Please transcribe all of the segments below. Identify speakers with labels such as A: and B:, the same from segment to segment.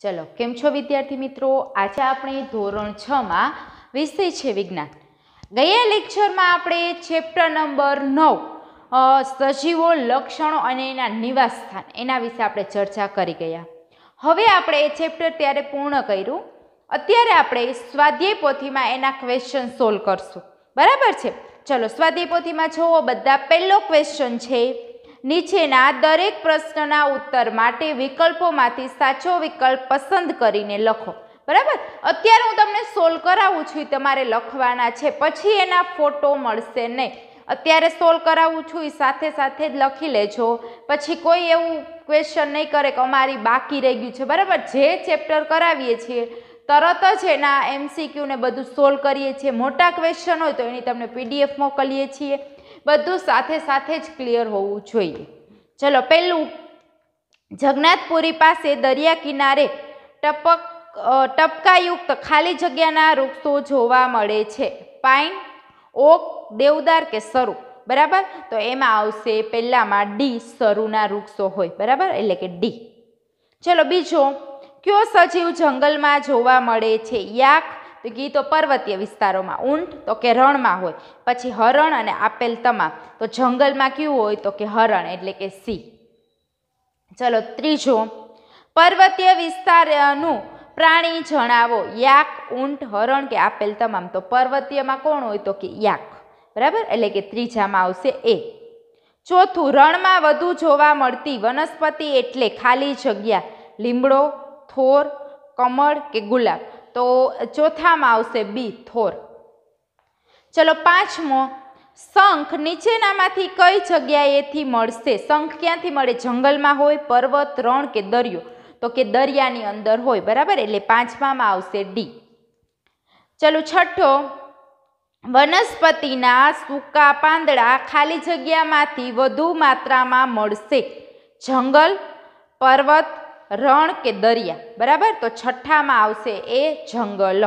A: ચલો કેમ છો વિદ્યાર્થી મિત્રો આજે આપણે ધોરણ છમાં વિષય છે વિજ્ઞાન ગયા લેક્ચરમાં આપણે ચેપ્ટર નંબર નવ સજીવો લક્ષણો અને એના નિવાસસ્થાન એના વિશે આપણે ચર્ચા કરી ગયા હવે આપણે એ ચેપ્ટર ત્યારે પૂર્ણ કર્યું અત્યારે આપણે સ્વાધ્યાય પોથીમાં એના ક્વેશ્ચન સોલ્વ કરશું બરાબર છે ચલો સ્વાધ્યાય પોથીમાં જુઓ બધા પહેલો ક્વેશ્ચન છે નીચેના દરેક પ્રશ્નના ઉત્તર માટે વિકલ્પોમાંથી સાચો વિકલ્પ પસંદ કરીને લખો બરાબર અત્યારે હું તમને સોલ્વ કરાવું છું તમારે લખવાના છે પછી એના ફોટો મળશે નહીં અત્યારે સોલ્વ કરાવું છું એ સાથે સાથે જ લખી લેજો પછી કોઈ એવું ક્વેશ્ચન નહીં કરે કે અમારી બાકી રહી ગયું છે બરાબર જે ચેપ્ટર કરાવીએ છીએ તરત જ એના એમસીક્યુ ને બધું સોલ્વ કરીએ છીએ મોટા ક્વેશ્ચન હોય તો એની તમને પીડીએફ મોકલીએ છીએ બધું સાથે સાથે જ ક્લિયર હોવું જોઈએ ચલો પહેલું જગન્નાથપુરી પાસે દરિયા કિનારે ટપક ટપકાયુક્ત ખાલી જગ્યાના વૃક્ષો જોવા મળે છે પાઇન ઓક દેવદાર કે સરુ બરાબર તો એમાં આવશે પહેલાંમાં ડી સરુના વૃક્ષો હોય બરાબર એટલે કે ડી ચલો બીજો કયો સજીવ જંગલમાં જોવા મળે છે યાક તો ગીતો પર્વતીય વિસ્તારોમાં ઊંટ તો કે રણમાં હોય પછી હરણ અને આપેલ તમામ તો જંગલમાં કયું હોય તો કે હરણ એટલે કે સી ચલો ત્રીજો પર્વતીય વિસ્તારનું પ્રાણી જણાવો યાક ઊંટ હરણ કે આપેલ તમામ તો પર્વતીયમાં કોણ હોય તો કે યાક બરાબર એટલે કે ત્રીજામાં આવશે એ ચોથું રણમાં વધુ જોવા મળતી વનસ્પતિ એટલે ખાલી જગ્યા લીમડો થોર કમળ કે ગુલાબ તો ચોથામાં આવશે બી થોર ચલો પાંચમો શંખ નીચેનામાંથી કઈ જગ્યાએથી મળશે શંખ ક્યાંથી મળે જંગલમાં હોય પર્વત રણ કે દરિયો તો કે દરિયાની અંદર હોય બરાબર એટલે પાંચમામાં આવશે ડી ચલો છઠ્ઠો વનસ્પતિના સૂકા પાંદડા ખાલી જગ્યામાંથી વધુ માત્રામાં મળશે જંગલ પર્વત રણ કે દરિયા બરાબર તો છઠ્ઠામાં આવશે એ જંગલ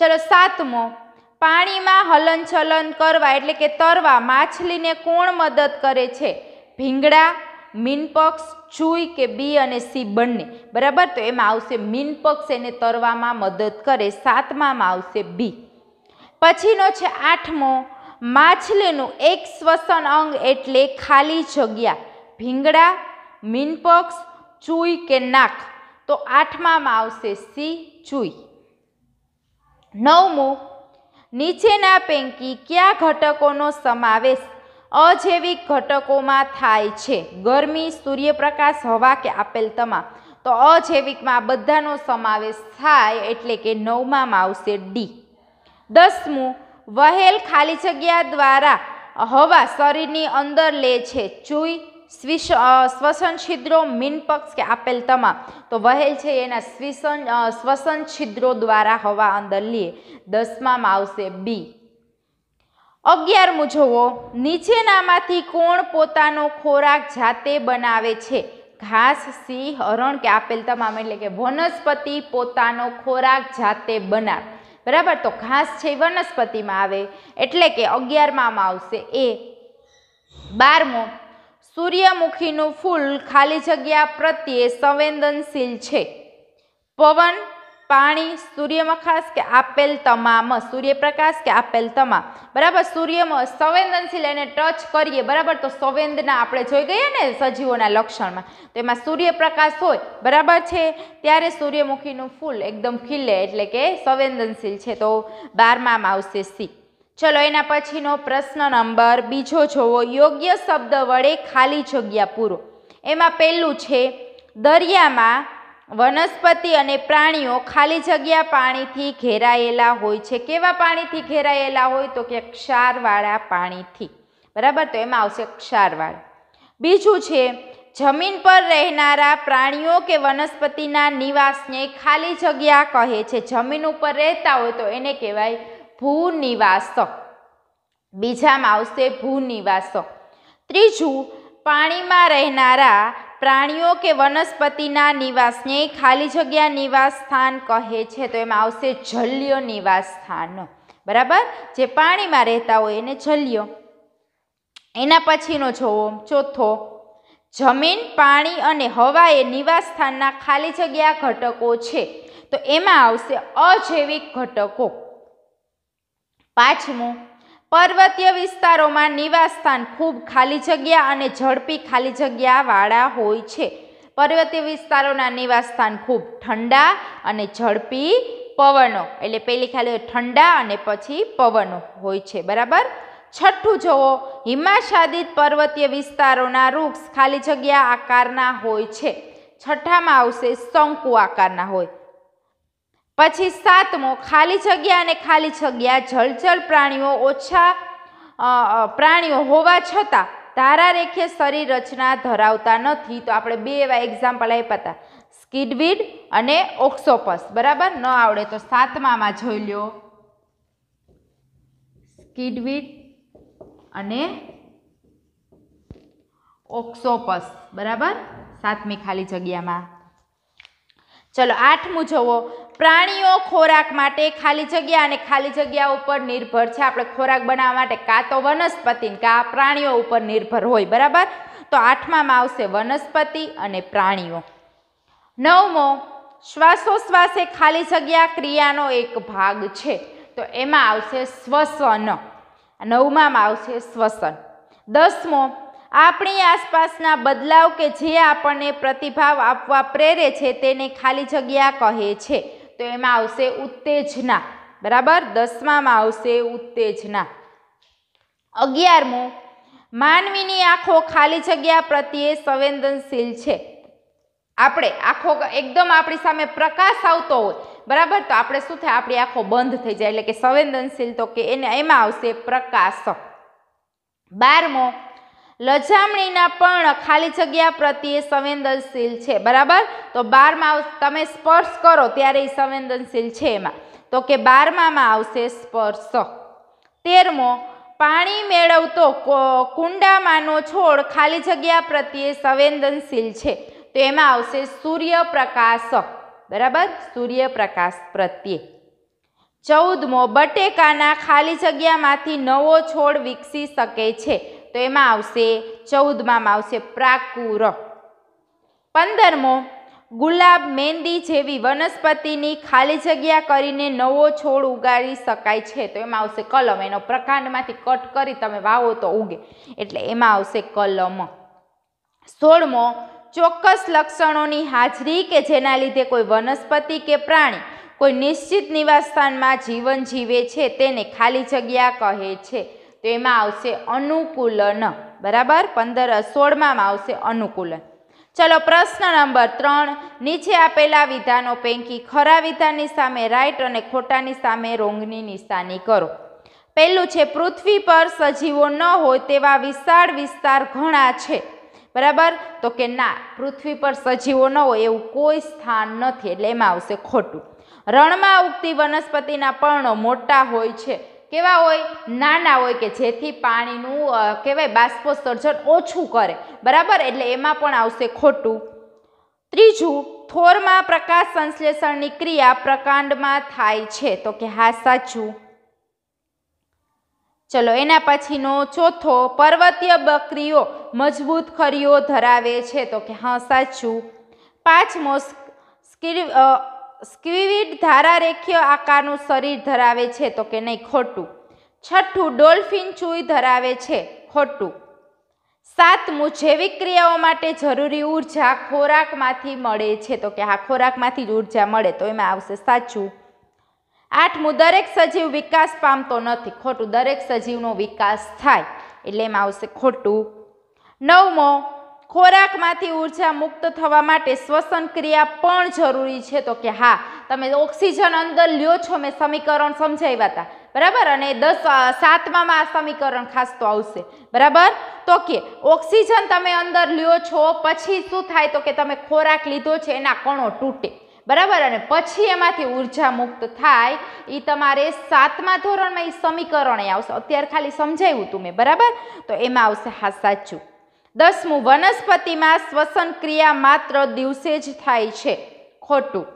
A: ચલો સાતમો પાણીમાં હલનચલન કરવા એટલે કે તરવા માછલીને કોણ મદદ કરે છે ભીંગડા મીનપક્ષ ચૂઈ કે બી અને સી બંને બરાબર તો એમાં આવશે મીનપક્ષ એને તરવામાં મદદ કરે સાતમામાં આવશે બી પછીનો છે આઠમો માછલીનું એક શ્વસન અંગ એટલે ખાલી જગ્યા ભીંગડા મીનપક્ષ ચૂઈ કે નાક તો આઠમામાં આવશે સી ચૂઈ નવમું નીચેના પૈકી કયા ઘટકોનો સમાવેશ અજૈવિક ઘટકોમાં થાય છે ગરમી સૂર્યપ્રકાશ હવા કે આપેલ તમામ તો અજૈવિકમાં બધાનો સમાવેશ થાય એટલે કે નવમાં આવશે ડી દસમું વહેલ ખાલી જગ્યા દ્વારા હવા શરીરની અંદર લે છે ચૂઈ શ્વસન છિદ્રો મીનપક્ષ કે આપેલ તમામ તો વહેલ છે એના શ્વસન શ્વસન છિદ્રો દ્વારા હવા અંદર લે દસમામાં આવશે બી અગિયારમું જોવો નીચેનામાંથી કોણ પોતાનો ખોરાક જાતે બનાવે છે ઘાસ સિંહ હરણ કે આપેલ તમામ એટલે કે વનસ્પતિ પોતાનો ખોરાક જાતે બનાવે બરાબર તો ઘાસ છે વનસ્પતિમાં આવે એટલે કે અગિયારમાં આવશે એ બારમું સૂર્યમુખીનું ફૂલ ખાલી જગ્યા પ્રત્યે સંવેદનશીલ છે પવન પાણી સૂર્યમખાસ કે આપેલ તમામ સૂર્યપ્રકાશ કે આપેલ તમામ બરાબર સૂર્યમાં સંવેદનશીલ એને ટચ કરીએ બરાબર તો સંવેદના આપણે જોઈ ગઈએ ને સજીવોના લક્ષણમાં તો એમાં સૂર્યપ્રકાશ હોય બરાબર છે ત્યારે સૂર્યમુખીનું ફૂલ એકદમ ખીલે એટલે કે સંવેદનશીલ છે તો બારમામાં આવશે સી ચલો એના પછીનો પ્રશ્ન નંબર બીજો જોવો યોગ્ય શબ્દ વડે ખાલી જગ્યા પૂરો એમાં પહેલું છે દરિયામાં વનસ્પતિ અને પ્રાણીઓ ખાલી જગ્યા પાણીથી ઘેરાયેલા હોય છે કેવા પાણીથી ઘેરાયેલા હોય તો કે ક્ષારવાળા પાણીથી બરાબર તો એમાં આવશે ક્ષારવાળા બીજું છે જમીન પર રહેનારા પ્રાણીઓ કે વનસ્પતિના નિવાસને ખાલી જગ્યા કહે છે જમીન ઉપર રહેતા હોય તો એને કહેવાય ભૂનિવાસ બીજામાં આવશે ભૂનિવાસ ત્રીજું પાણીમાં રહેનારા પ્રાણીઓ કે વનસ્પતિના નિવાસને ખાલી જગ્યા નિવાસ સ્થાન કહે છે તો એમાં આવશે જલ્ય નિવાસ સ્થાન બરાબર જે પાણીમાં રહેતા હોય એને જલ્યો એના પછીનો જોવો ચોથો જમીન પાણી અને હવા એ નિવાસ સ્થાનના ખાલી જગ્યા ઘટકો છે તો એમાં આવશે અજૈવિક ઘટકો પાંચમું પર્વતીય વિસ્તારોમાં નિવાસસ્થાન ખૂબ ખાલી જગ્યા અને ઝડપી ખાલી જગ્યાવાળા હોય છે પર્વતીય વિસ્તારોના નિવાસસ્થાન ખૂબ ઠંડા અને ઝડપી પવનો એટલે પહેલી ખાલી ઠંડા અને પછી પવનો હોય છે બરાબર છઠ્ઠું જુઓ હિમાચાદિત પર્વતીય વિસ્તારોના વૃક્ષ ખાલી જગ્યા આકારના હોય છે છઠ્ઠામાં આવશે શંકુ આકારના હોય પછી સાતમો ખાલી જગ્યા અને ખાલી જગ્યા જળચર પ્રાણીઓ ઓછા પ્રાણીઓ હોવા છતાં ધારારેખીય શરીર રચના ધરાવતા નથી તો આપણે બે એવા એક્ઝામ્પલ આપ્યા હતા સ્કીડવીડ અને ઓક્સોપસ બરાબર ન આવડે તો સાતમામાં જોઈ લ્યો સ્કીડવીડ અને ઓક્સોપસ બરાબર સાતમી ખાલી જગ્યામાં ચલો આઠમું જુઓ પ્રાણીઓ ખોરાક માટે ખાલી જગ્યા અને ખાલી જગ્યા ઉપર નિર્ભર છે આપણે ખોરાક બનાવવા માટે કાં તો વનસ્પતિ કાં પ્રાણીઓ ઉપર નિર્ભર હોય બરાબર તો આઠમામાં આવશે વનસ્પતિ અને પ્રાણીઓ નવમો શ્વાસોશ્વાસ એ ખાલી જગ્યા ક્રિયાનો એક ભાગ છે તો એમાં આવશે શ્વસન નવમામાં આવશે શ્વસન દસમો આપણી આસપાસના બદલાવ કે જે આપણને પ્રતિભાવ આપવા પ્રેરે છે તેને ખાલી જગ્યા કહે છે તો એમાં આવશે ઉત્તેજના બરાબર દસમામાં આવશે ઉત્તેજના અગિયારમું માનવીની આંખો ખાલી જગ્યા પ્રત્યે સંવેદનશીલ છે આપણે આંખો એકદમ આપણી સામે પ્રકાશ આવતો હોય બરાબર તો આપણે શું થાય આપણી આંખો બંધ થઈ જાય એટલે કે સંવેદનશીલ તો કે એને એમાં આવશે પ્રકાશ બારમો લજામણીના પણ ખાલી જગ્યા પ્રત્યે સંવેદનશીલ છે બરાબર તો બારમાં તમે સ્પર્શ કરો ત્યારે એ સંવેદનશીલ છે એમાં તો કે બારમામાં આવશે સ્પર્શ તેરમો પાણી મેળવતો કુંડામાંનો છોડ ખાલી જગ્યા પ્રત્યે સંવેદનશીલ છે તો એમાં આવશે સૂર્યપ્રકાશ બરાબર સૂર્યપ્રકાશ પ્રત્યે ચૌદમો બટેકાના ખાલી જગ્યામાંથી નવો છોડ વિકસી શકે છે તો એમાં આવશે ચૌદમાં આવશે પ્રાકુર પંદરમો ગુલાબ મેંદી જેવી વનસ્પતિની ખાલી જગ્યા કરીને નવો છોડ ઉગાડી શકાય છે તો એમાં આવશે કલમ એનો પ્રકાંડમાંથી કટ કરી તમે વાવો તો ઉગે એટલે એમાં આવશે કલમ સોળમો ચોક્કસ લક્ષણોની હાજરી કે જેના લીધે કોઈ વનસ્પતિ કે પ્રાણી કોઈ નિશ્ચિત નિવાસસ્થાનમાં જીવન જીવે છે તેને ખાલી જગ્યા કહે છે તો એમાં આવશે અનુકૂલન બરાબર પંદર સોળમાં આવશે અનુકૂલન ચલો પ્રશ્ન નંબર ત્રણ નીચે આપેલા વિધાનો પૈકી ખરા વિધાનની સામે રાઈટ અને ખોટાની સામે રોંગની નિશાની કરો પહેલું છે પૃથ્વી પર સજીવો ન હોય તેવા વિશાળ વિસ્તાર ઘણા છે બરાબર તો કે ના પૃથ્વી પર સજીવો ન હોય એવું કોઈ સ્થાન નથી એટલે એમાં આવશે ખોટું રણમાં ઉગતી વનસ્પતિના પર્ણો મોટા હોય છે કેવા હોય નાના હોય કે જેથી પાણીનું કહેવાય બાષ્પોત્સર્જન ઓછું કરે બરાબર એટલે એમાં પણ આવશે ખોટું ત્રીજું થોરમાં પ્રકાશ સંશ્લેષણની ક્રિયા પ્રકાંડમાં થાય છે તો કે હા સાચું ચલો એના પછીનો ચોથો પર્વતીય બકરીઓ મજબૂત ખરીઓ ધરાવે છે તો કે હા સાચું પાંચમો સ્કીર સ્ક્વિડ ધારારેખીય આકારનું શરીર ધરાવે છે તો કે નહીં ખોટું છઠ્ઠું ડોલ્ફિન ચૂઈ ધરાવે છે ખોટું સાતમું જૈવિક ક્રિયાઓ માટે જરૂરી ઉર્જા ખોરાકમાંથી મળે છે તો કે આ ખોરાકમાંથી જ ઉર્જા મળે તો એમાં આવશે સાચું આઠમું દરેક સજીવ વિકાસ પામતો નથી ખોટું દરેક સજીવનો વિકાસ થાય એટલે એમાં આવશે ખોટું નવમો ખોરાકમાંથી ઉર્જા મુક્ત થવા માટે શ્વસન ક્રિયા પણ જરૂરી છે તો કે હા તમે ઓક્સિજન અંદર લ્યો છો મેં સમીકરણ સમજાવ્યા હતા બરાબર અને દસ સાતમામાં આ સમીકરણ ખાસ તો આવશે બરાબર તો કે ઓક્સિજન તમે અંદર લ્યો છો પછી શું થાય તો કે તમે ખોરાક લીધો છે એના કણો તૂટે બરાબર અને પછી એમાંથી ઉર્જા મુક્ત થાય એ તમારે સાતમા ધોરણમાં એ સમીકરણે આવશે અત્યારે ખાલી સમજાવ્યું હતું મેં બરાબર તો એમાં આવશે હા સાચું દસમું વનસ્પતિમાં શ્વસન ક્રિયા માત્ર દિવસે જ થાય છે ખોટું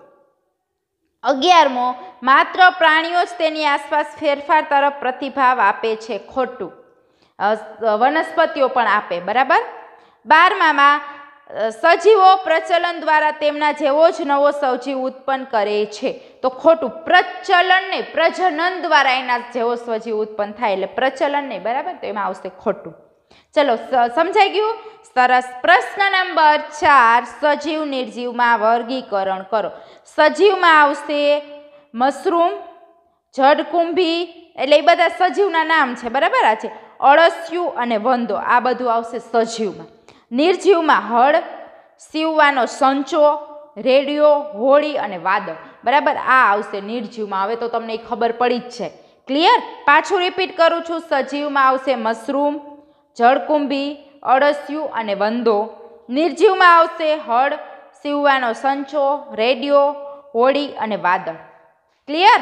A: અગિયારમો માત્ર પ્રાણીઓ જ તેની આસપાસ ફેરફાર તરફ પ્રતિભાવ આપે છે ખોટું વનસ્પતિઓ પણ આપે બરાબર બારમામાં સજીવો પ્રચલન દ્વારા તેમના જેવો જ નવો સજીવ ઉત્પન્ન કરે છે તો ખોટું પ્રચલન નહીં પ્રજનન દ્વારા એના જેવો સજીવ ઉત્પન્ન થાય એટલે પ્રચલન નહીં બરાબર તો એમાં આવશે ખોટું ચલો સમજાઈ ગયું સરસ પ્રશ્ન નંબર ચાર સજીવ નિર્જીવમાં વર્ગીકરણ કરો સજીવમાં આવશે મશરૂમ જડકુંભી એટલે એ બધા સજીવના નામ છે બરાબર આ છે અળસિયું અને વંદો આ બધું આવશે સજીવમાં નિર્જીવમાં હળ સીવવાનો સંચો રેડિયો હોળી અને વાદળ બરાબર આ આવશે નિર્જીવમાં હવે તો તમને એ ખબર પડી જ છે ક્લિયર પાછું રિપીટ કરું છું સજીવમાં આવશે મશરૂમ જળકુંભી અળસિયું અને વંદો નિર્જીવમાં આવશે હળ સીવવાનો સંચો રેડિયો હોળી અને વાદળ ક્લિયર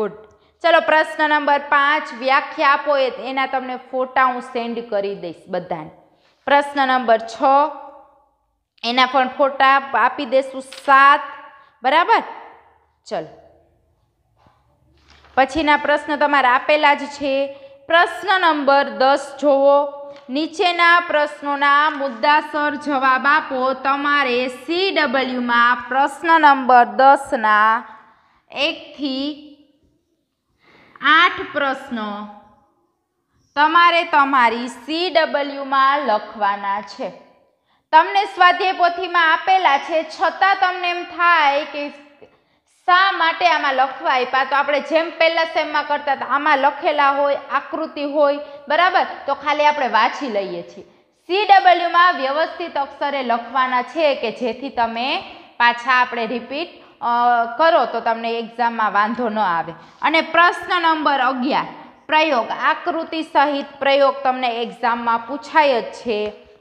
A: ગુડ ચલો પ્રશ્ન નંબર પાંચ વ્યાખ્યા આપો એના તમને ફોટા હું સેન્ડ કરી દઈશ બધાને પ્રશ્ન નંબર છ એના પણ ફોટા આપી દઈશું સાત બરાબર ચલો પછીના પ્રશ્ન તમારા આપેલા જ છે પ્રશ્ન નંબર દસ જોવો નીચેના પ્રશ્નોના મુદ્દાસર જવાબ આપો તમારે સી ડબલ્યુમાં પ્રશ્ન નંબર દસના એકથી આઠ પ્રશ્નો તમારે તમારી સી ડબલ્યુમાં લખવાના છે તમને સ્વાધ્યાય આપેલા છે છતાં તમને એમ થાય કે શા માટે આમાં લખવા આપ્યા તો આપણે જેમ પહેલાં સેમમાં કરતા હતા આમાં લખેલા હોય આકૃતિ હોય બરાબર તો ખાલી આપણે વાંચી લઈએ છીએ સી ડબલ્યુમાં વ્યવસ્થિત અક્ષરે લખવાના છે કે જેથી તમે પાછા આપણે રિપીટ કરો તો તમને એક્ઝામમાં વાંધો ન આવે અને પ્રશ્ન નંબર અગિયાર પ્રયોગ આકૃતિ સહિત પ્રયોગ તમને એક્ઝામમાં પૂછાય જ છે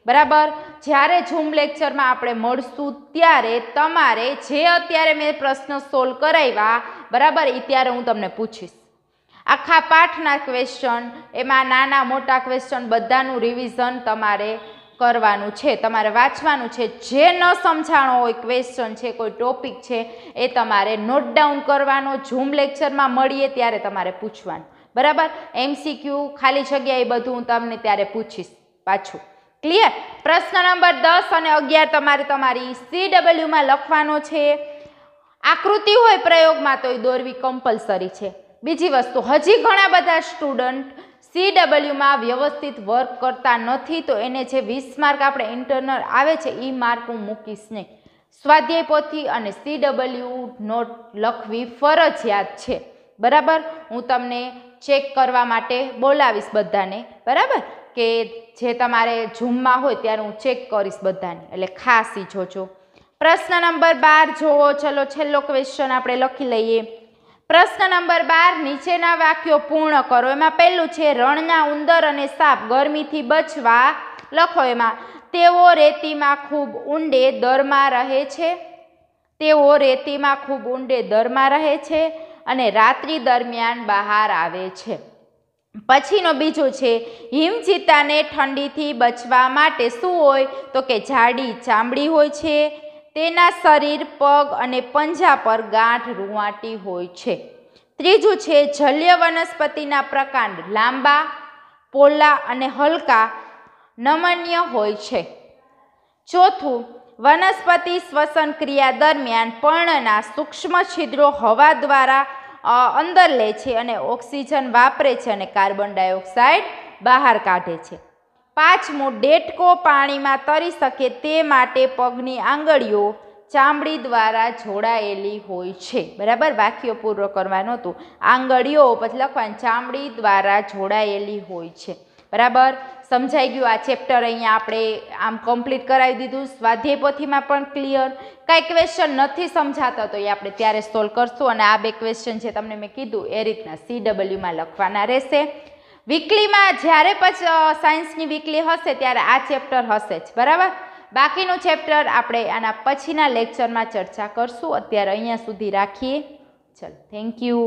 A: બરાબર જ્યારે ઝૂમ લેક્ચરમાં આપણે મળશું ત્યારે તમારે જે અત્યારે મેં પ્રશ્ન સોલ્વ કરાવ્યા બરાબર એ ત્યારે હું તમને પૂછીશ આખા પાઠના ક્વેશ્ચન એમાં નાના મોટા ક્વેશ્ચન બધાનું રિવિઝન તમારે કરવાનું છે તમારે વાંચવાનું છે જે ન સમજાણો હોય ક્વેશ્ચન છે કોઈ ટોપિક છે એ તમારે નોટ ડાઉન કરવાનો ઝૂમ લેક્ચરમાં મળીએ ત્યારે તમારે પૂછવાનું બરાબર એમસીક્યુ ખાલી જગ્યાએ બધું હું તમને ત્યારે પૂછીશ પાછું ક્લિયર પ્રશ્ન નંબર દસ અને અગિયાર તમારે તમારી સી ડબલ્યુમાં લખવાનો છે આકૃતિ હોય પ્રયોગમાં તો એ દોરવી કમ્પલસરી છે બીજી વસ્તુ હજી ઘણા બધા સ્ટુડન્ટ સી ડબલ્યુમાં વ્યવસ્થિત વર્ક કરતા નથી તો એને જે વીસ માર્ક આપણે ઇન્ટરનલ આવે છે એ માર્ક હું મૂકીશ નહીં સ્વાધ્યાય અને સીડબલ્યુ નોટ લખવી ફરજિયાત છે બરાબર હું તમને ચેક કરવા માટે બોલાવીશ બધાને બરાબર કે જે તમારે ઝૂમમાં હોય ત્યારે હું ચેક કરીશ બધાને એટલે ખાસી જોજો પ્રશ્ન નંબર બાર જોવો ચલો છેલ્લો ક્વેશ્ચન આપણે લખી લઈએ પ્રશ્ન નંબર બાર નીચેના વાક્યો પૂર્ણ કરો એમાં પહેલું છે રણના ઉંદર અને સાપ ગરમીથી બચવા લખો એમાં તેઓ રેતીમાં ખૂબ ઊંડે દરમાં રહે છે તેઓ રેતીમાં ખૂબ ઊંડે દરમાં રહે છે અને રાત્રિ દરમિયાન બહાર આવે છે પછીનો બીજો છે હિમચિત્તાને ઠંડીથી બચવા માટે શું હોય તો કે જાડી ચામડી હોય છે તેના શરીર પગ અને પંજા પર ગાંઠ રૂંવાટી હોય છે ત્રીજું છે જલ્ય વનસ્પતિના પ્રકાંડ લાંબા પોલા અને હલકા નમન્ય હોય છે ચોથું વનસ્પતિ શ્વસન ક્રિયા દરમિયાન પર્ણના સૂક્ષ્મ છિદ્રો હવા દ્વારા અંદર લે છે અને ઓક્સિજન વાપરે છે અને કાર્બન ડાયોક્સાઇડ બહાર કાઢે છે પાંચમું ડેટકો પાણીમાં તરી શકે તે માટે પગની આંગળીઓ ચામડી દ્વારા જોડાયેલી હોય છે બરાબર વાક્ય પૂર્વ કરવાનું હતું આંગળીઓ પછી લખવાની ચામડી દ્વારા જોડાયેલી હોય છે બરાબર સમજાઈ ગયું આ ચેપ્ટર અહીંયા આપણે આમ કમ્પ્લીટ કરાવી દીધું સ્વાધ્યાય પણ ક્લિયર કાંઈ ક્વેશ્ચન નથી સમજાતા તો એ આપણે ત્યારે સોલ્વ કરશું અને આ બે ક્વેશ્ચન જે તમને મેં કીધું એ રીતના સી ડબલ્યુમાં લખવાના રહેશે વીકલીમાં જ્યારે પછી સાયન્સની વીકલી હશે ત્યારે આ ચેપ્ટર હશે જ બરાબર બાકીનું ચેપ્ટર આપણે આના પછીના લેક્ચરમાં ચર્ચા કરશું અત્યારે અહીંયા સુધી રાખીએ ચલો થેન્ક યુ